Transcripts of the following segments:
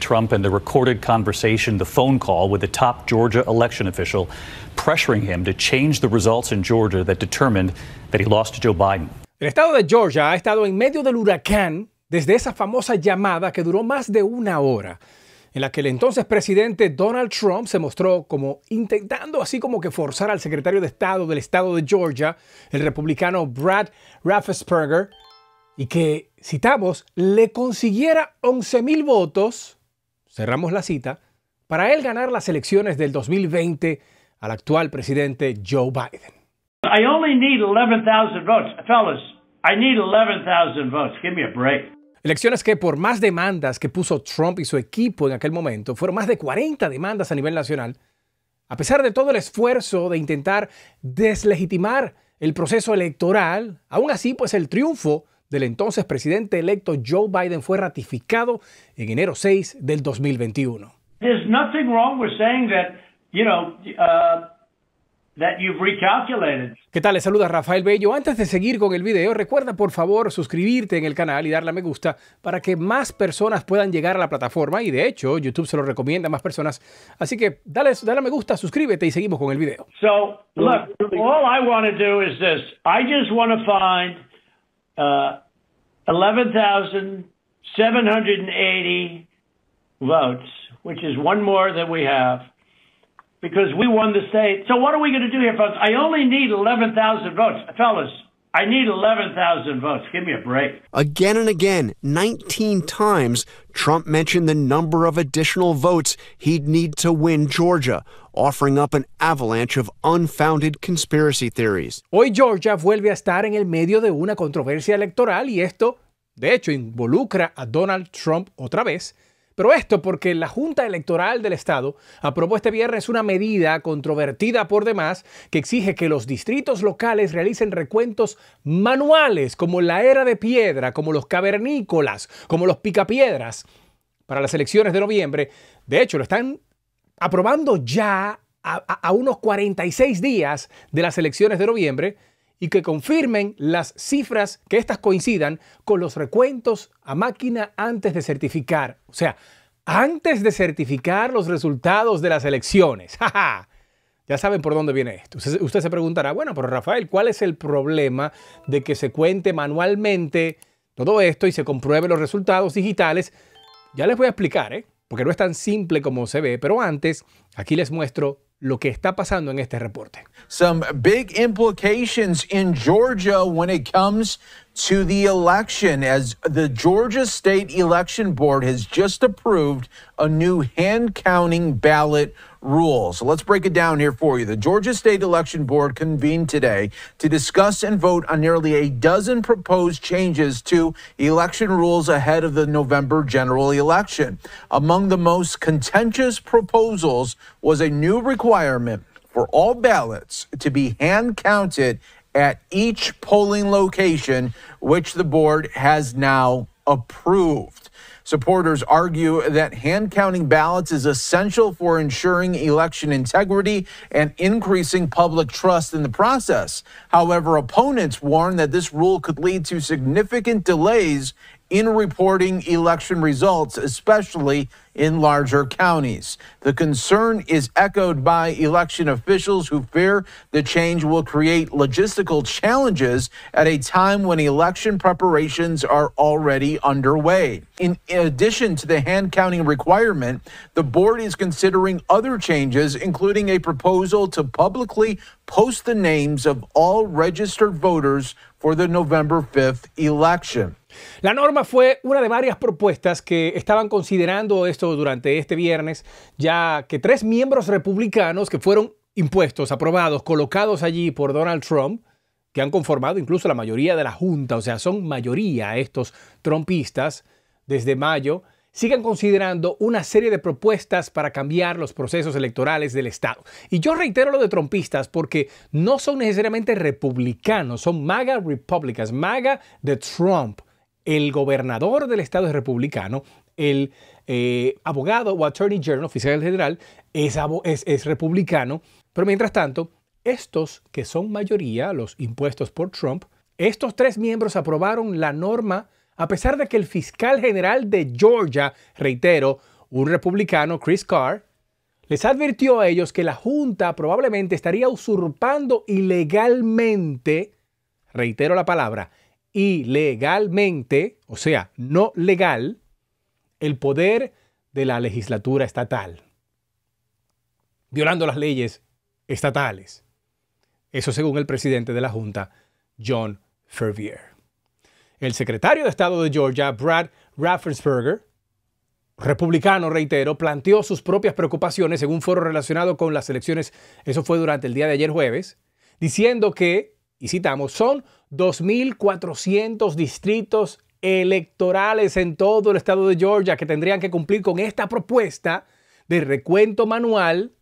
Trump and the recorded conversation, the phone call with the top Georgia election official, change El estado de Georgia ha estado en medio del huracán desde esa famosa llamada que duró más de una hora, en la que el entonces presidente Donald Trump se mostró como intentando así como que forzar al secretario de Estado del estado de Georgia, el republicano Brad Raffensperger, y que, citamos, le consiguiera 11.000 votos, cerramos la cita, para él ganar las elecciones del 2020 al actual presidente Joe Biden. I only 11,000 votes. I 11,000 votes. Give me a Elecciones que por más demandas que puso Trump y su equipo en aquel momento, fueron más de 40 demandas a nivel nacional, a pesar de todo el esfuerzo de intentar deslegitimar el proceso electoral, aún así pues el triunfo del entonces presidente electo Joe Biden fue ratificado en enero 6 del 2021. Uh, ¿Qué tal? Les saluda Rafael Bello. Antes de seguir con el video, recuerda por favor suscribirte en el canal y darle a me gusta para que más personas puedan llegar a la plataforma. Y de hecho, YouTube se lo recomienda a más personas. Así que dale, dale a me gusta, suscríbete y seguimos con el video. So, look, all I want to do is this. I just want to uh, 11,780 votes, which is one more than we have, because we won the state. So what are we going to do here, folks? I only need 11,000 votes. Fellas, I need 11,000 votes. Give me a break. Again and again, 19 times, Trump mentioned the number of additional votes he'd need to win Georgia, offering up an avalanche of unfounded conspiracy theories. Hoy Georgia vuelve a estar en el medio de una controversia electoral y esto, de hecho, involucra a Donald Trump otra vez Pero esto porque la Junta Electoral del Estado aprobó este viernes una medida controvertida por demás que exige que los distritos locales realicen recuentos manuales, como la era de piedra, como los cavernícolas, como los picapiedras, para las elecciones de noviembre. De hecho, lo están aprobando ya a, unos 46 días de las elecciones de noviembre y que confirmen las cifras que estas coincidan con los recuentos a máquina antes de certificar. O sea, antes de certificar los resultados de las elecciones. ¡Ja, Ya saben por dónde viene esto. Usted se preguntará, bueno, pero Rafael, ¿cuál es el problema de que se cuente manualmente todo esto y se compruebe los resultados digitales? Ya les voy a explicar, ¿eh? porque no es tan simple como se ve, pero antes aquí les muestro lo que está pasando en este reporte. Some big implications in Georgia when it comes to the election, as the Georgia State Election Board has just approved a new hand counting ballot rules. So let's break it down here for you. The Georgia State Election Board convened today to discuss and vote on nearly a dozen proposed changes to election rules ahead of the November general election. Among the most contentious proposals was a new requirement for all ballots to be hand counted at each polling location, which the board has now approved. Supporters argue that hand counting ballots is essential for ensuring election integrity and increasing public trust in the process. However, opponents warn that this rule could lead to significant delays in reporting election results, especially in larger counties. The concern is echoed by election officials who fear the change will create logistical challenges at a time when election preparations are already underway. In addition to the hand counting requirement, the board is considering other changes, including a proposal to publicly post the names of all registered voters for the November 5th election. La norma fue una de varias propuestas que estaban considerando esto durante este viernes, ya que tres miembros republicanos que fueron impuestos, aprobados, colocados allí por Donald Trump, que han conformado incluso la mayoría de la Junta, o sea, son mayoría estos trumpistas desde mayo, sigan considerando una serie de propuestas para cambiar los procesos electorales del Estado. Y yo reitero lo de trompistas porque no son necesariamente republicanos, son MAGA Republicans, MAGA de Trump. El gobernador del Estado es republicano, el eh, abogado o attorney general, oficial general, es republicano, pero mientras tanto, estos que son mayoría, los impuestos por Trump, estos tres miembros aprobaron la norma a pesar de que el fiscal general de Georgia, reitero, un republicano, Chris Carr, les advirtió a ellos que la Junta probablemente estaría usurpando ilegalmente, reitero la palabra, ilegalmente, o sea, no legal, el poder de la legislatura estatal, violando las leyes estatales. Eso según el presidente de la Junta, John Fervier. El secretario de Estado de Georgia, Brad Raffensperger, republicano, reitero, planteó sus propias preocupaciones en un foro relacionado con las elecciones, eso fue durante el día de ayer jueves, diciendo que, y citamos, son 2.400 distritos electorales en todo el estado de Georgia que tendrían que cumplir con esta propuesta de recuento manual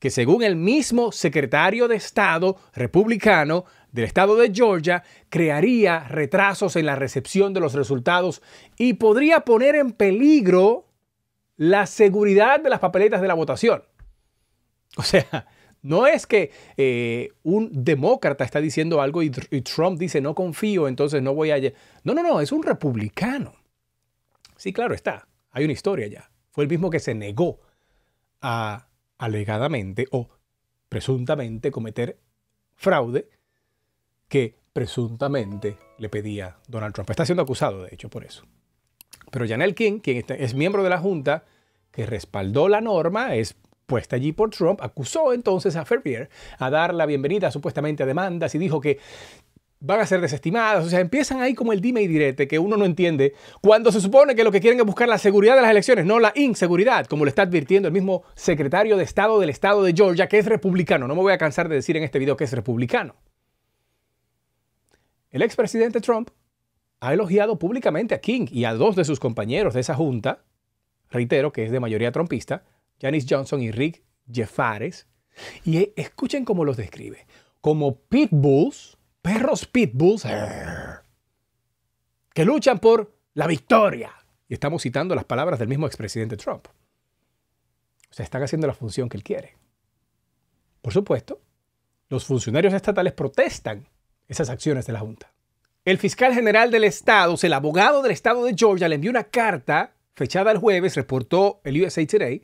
que según el mismo secretario de Estado republicano del estado de Georgia, crearía retrasos en la recepción de los resultados y podría poner en peligro la seguridad de las papeletas de la votación. O sea, no es que eh, un demócrata está diciendo algo y, y Trump dice no confío, entonces no voy a... No, no, no, es un republicano. Sí, claro está, hay una historia ya. Fue el mismo que se negó a alegadamente o presuntamente cometer fraude que presuntamente le pedía Donald Trump. Está siendo acusado, de hecho, por eso. Pero Janelle King, quien es miembro de la Junta que respaldó la norma, es puesta allí por Trump, acusó entonces a Ferrier a dar la bienvenida supuestamente a demandas y dijo que van a ser desestimadas. O sea, empiezan ahí como el dime y direte que uno no entiende cuando se supone que lo que quieren es buscar la seguridad de las elecciones, no la inseguridad, como lo está advirtiendo el mismo secretario de Estado del Estado de Georgia, que es republicano. No me voy a cansar de decir en este video que es republicano. El expresidente Trump ha elogiado públicamente a King y a dos de sus compañeros de esa junta, reitero que es de mayoría trumpista, Janice Johnson y Rick Jeffares, y escuchen cómo los describe, como pitbulls perros pitbulls eh, que luchan por la victoria. Y estamos citando las palabras del mismo expresidente Trump. O sea, están haciendo la función que él quiere. Por supuesto, los funcionarios estatales protestan esas acciones de la Junta. El fiscal general del Estado, el abogado del Estado de Georgia, le envió una carta fechada el jueves, reportó el USA Today,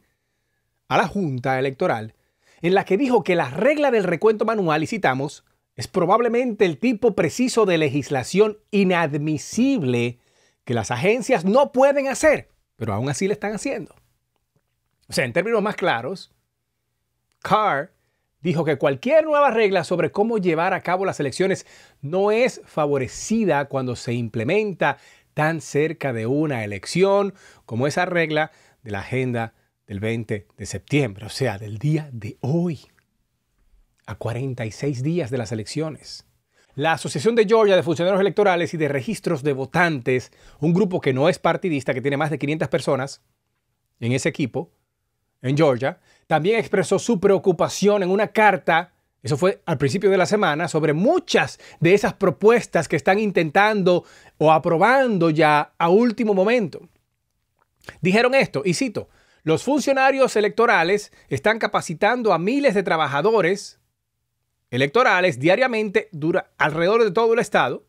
a la Junta Electoral, en la que dijo que la regla del recuento manual, y citamos, es probablemente el tipo preciso de legislación inadmisible que las agencias no pueden hacer, pero aún así le están haciendo. O sea, en términos más claros, Carr dijo que cualquier nueva regla sobre cómo llevar a cabo las elecciones no es favorecida cuando se implementa tan cerca de una elección como esa regla de la agenda del 20 de septiembre, o sea, del día de hoy a 46 días de las elecciones. La Asociación de Georgia de Funcionarios Electorales y de Registros de Votantes, un grupo que no es partidista, que tiene más de 500 personas en ese equipo, en Georgia, también expresó su preocupación en una carta, eso fue al principio de la semana, sobre muchas de esas propuestas que están intentando o aprobando ya a último momento. Dijeron esto, y cito, los funcionarios electorales están capacitando a miles de trabajadores electorales diariamente dura alrededor de todo el estado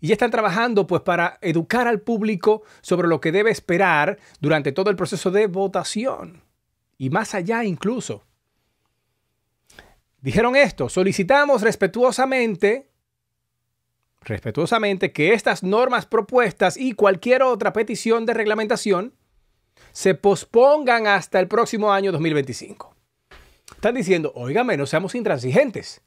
y ya están trabajando pues para educar al público sobre lo que debe esperar durante todo el proceso de votación y más allá incluso. Dijeron esto, solicitamos respetuosamente respetuosamente que estas normas propuestas y cualquier otra petición de reglamentación se pospongan hasta el próximo año 2025. Están diciendo, oiga no seamos intransigentes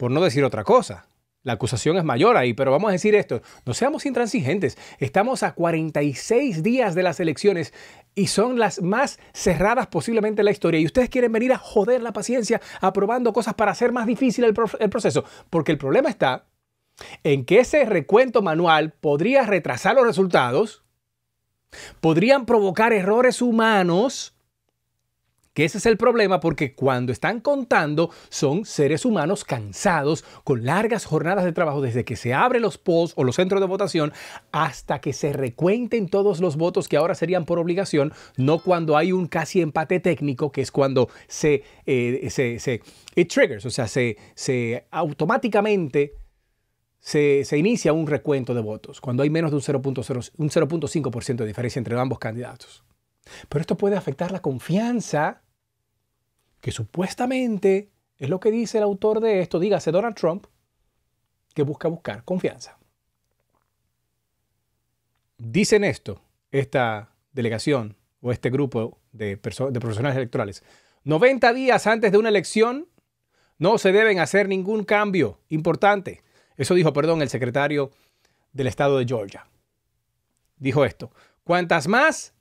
por no decir otra cosa. La acusación es mayor ahí, pero vamos a decir esto, no seamos intransigentes, estamos a 46 días de las elecciones y son las más cerradas posiblemente en la historia y ustedes quieren venir a joder la paciencia aprobando cosas para hacer más difícil el, el proceso, porque el problema está en que ese recuento manual podría retrasar los resultados, podrían provocar errores humanos, que ese es el problema porque cuando están contando son seres humanos cansados con largas jornadas de trabajo desde que se abren los polls o los centros de votación hasta que se recuenten todos los votos que ahora serían por obligación, no cuando hay un casi empate técnico que es cuando se, eh, se, triggers, o sea, se, se automáticamente se, se, inicia un recuento de votos, cuando hay menos de un 0.5% de diferencia entre ambos candidatos. Pero esto puede afectar la confianza que supuestamente es lo que dice el autor de esto, dígase Donald Trump, que busca buscar confianza. Dicen esto, esta delegación o este grupo de, de profesionales electorales. 90 días antes de una elección no se deben hacer ningún cambio importante. Eso dijo, perdón, el secretario del Estado de Georgia. Dijo esto. Cuantas más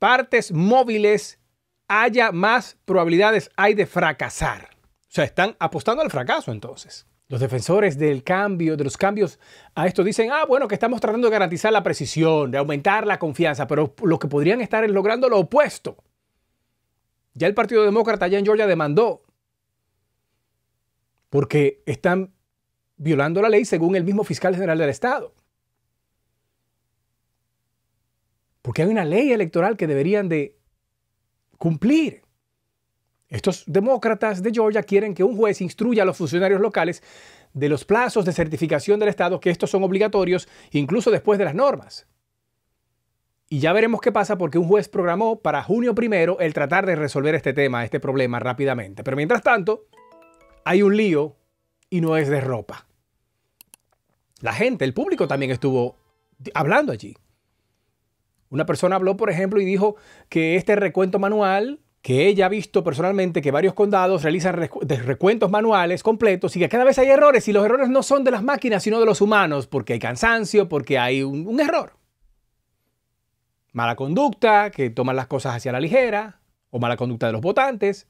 partes móviles haya más probabilidades hay de fracasar. O sea, están apostando al fracaso entonces. Los defensores del cambio, de los cambios a esto dicen, ah, bueno, que estamos tratando de garantizar la precisión, de aumentar la confianza, pero lo que podrían estar es logrando lo opuesto. Ya el Partido Demócrata allá en Georgia demandó porque están violando la ley según el mismo fiscal general del Estado. porque hay una ley electoral que deberían de cumplir. Estos demócratas de Georgia quieren que un juez instruya a los funcionarios locales de los plazos de certificación del Estado, que estos son obligatorios incluso después de las normas. Y ya veremos qué pasa porque un juez programó para junio primero el tratar de resolver este tema, este problema rápidamente. Pero mientras tanto, hay un lío y no es de ropa. La gente, el público también estuvo hablando allí. Una persona habló, por ejemplo, y dijo que este recuento manual, que ella ha visto personalmente que varios condados realizan recuentos manuales completos y que cada vez hay errores y los errores no son de las máquinas, sino de los humanos, porque hay cansancio, porque hay un, un error. Mala conducta, que toman las cosas hacia la ligera, o mala conducta de los votantes.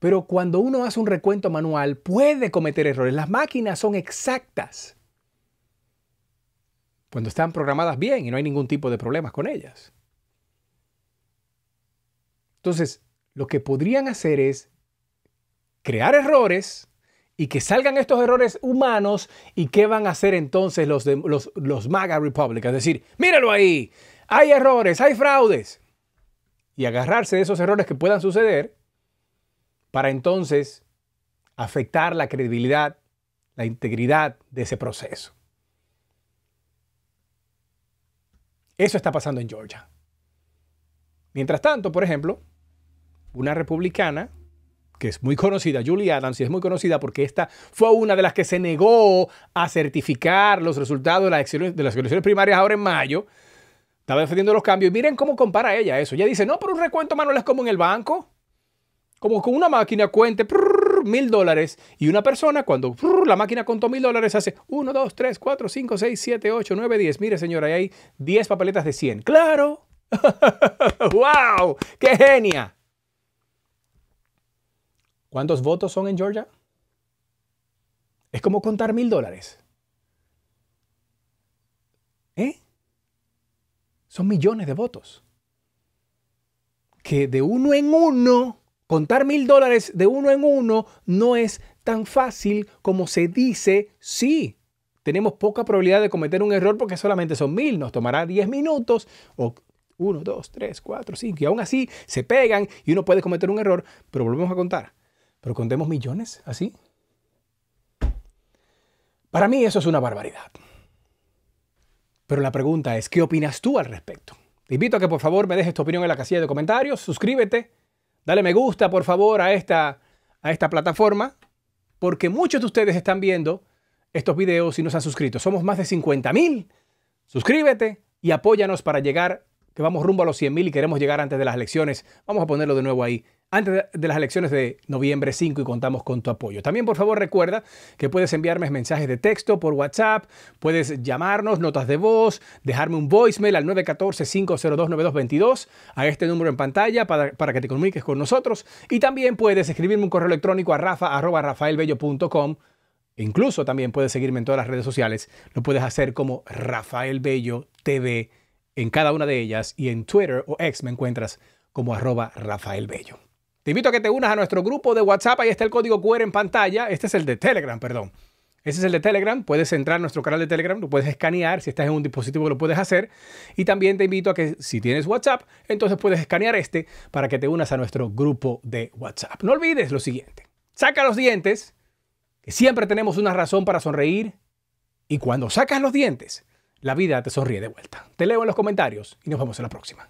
Pero cuando uno hace un recuento manual puede cometer errores. Las máquinas son exactas cuando están programadas bien y no hay ningún tipo de problemas con ellas. Entonces, lo que podrían hacer es crear errores y que salgan estos errores humanos y qué van a hacer entonces los, MAGA Republicans, Es decir, míralo ahí, hay errores, hay fraudes. Y agarrarse de esos errores que puedan suceder para entonces afectar la credibilidad, la integridad de ese proceso. Eso está pasando en Georgia. Mientras tanto, por ejemplo, una republicana que es muy conocida, Julie Adams, y es muy conocida porque esta fue una de las que se negó a certificar los resultados de las, elecciones primarias ahora en mayo. Estaba defendiendo los cambios. Y miren cómo compara ella eso. Ella dice, no, pero un recuento manual es como en el banco. Como con una máquina cuente. Prrr, mil dólares. Y una persona, cuando la máquina contó mil dólares, hace 1, 2, 3, 4, 5, 6, 7, 8, 9, 10. Mire, señora, ahí hay 10 papeletas de 100. ¡Claro! ¡Wow! ¡Qué genia! ¿Cuántos votos son en Georgia? Es como contar mil dólares. ¿Eh? Son millones de votos. Que de uno en uno Contar mil dólares de uno en uno no es tan fácil como se dice sí. Tenemos poca probabilidad de cometer un error porque solamente son mil. Nos tomará 10 minutos o 1, 2, 3, 4, 5. Y aún así se pegan y uno puede cometer un error, pero volvemos a contar. Pero contemos millones así. Para mí eso es una barbaridad. Pero la pregunta es, ¿qué opinas tú al respecto? Te invito a que por favor me dejes tu opinión en la casilla de comentarios, suscríbete Dale me gusta, por favor, a esta, a esta plataforma, porque muchos de ustedes están viendo estos videos y no se han suscrito. Somos más de 50 mil. Suscríbete y apóyanos para llegar, que vamos rumbo a los 100 mil y queremos llegar antes de las elecciones. Vamos a ponerlo de nuevo ahí antes de las elecciones de noviembre 5 y contamos con tu apoyo. También por favor recuerda que puedes enviarme mensajes de texto por WhatsApp, puedes llamarnos, notas de voz, dejarme un voicemail al 914-502-9222 a este número en pantalla para, que te comuniques con nosotros y también puedes escribirme un correo electrónico a rafa Incluso también puedes seguirme en todas las redes sociales. Lo puedes hacer como Rafael Bello TV en cada una de ellas y en Twitter o X me encuentras como arroba Rafael Bello. Te invito a que te unas a nuestro grupo de WhatsApp. Ahí está el código QR en pantalla. Este es el de Telegram, perdón. Ese es el de Telegram. Puedes entrar a nuestro canal de Telegram, lo puedes escanear. Si estás en un dispositivo, lo puedes hacer. Y también te invito a que si tienes WhatsApp, entonces puedes escanear este para que te unas a nuestro grupo de WhatsApp. No olvides lo siguiente. Saca los dientes, que siempre tenemos una razón para sonreír. Y cuando sacas los dientes, la vida te sonríe de vuelta. Te leo en los comentarios y nos vemos en la próxima.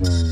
Mm.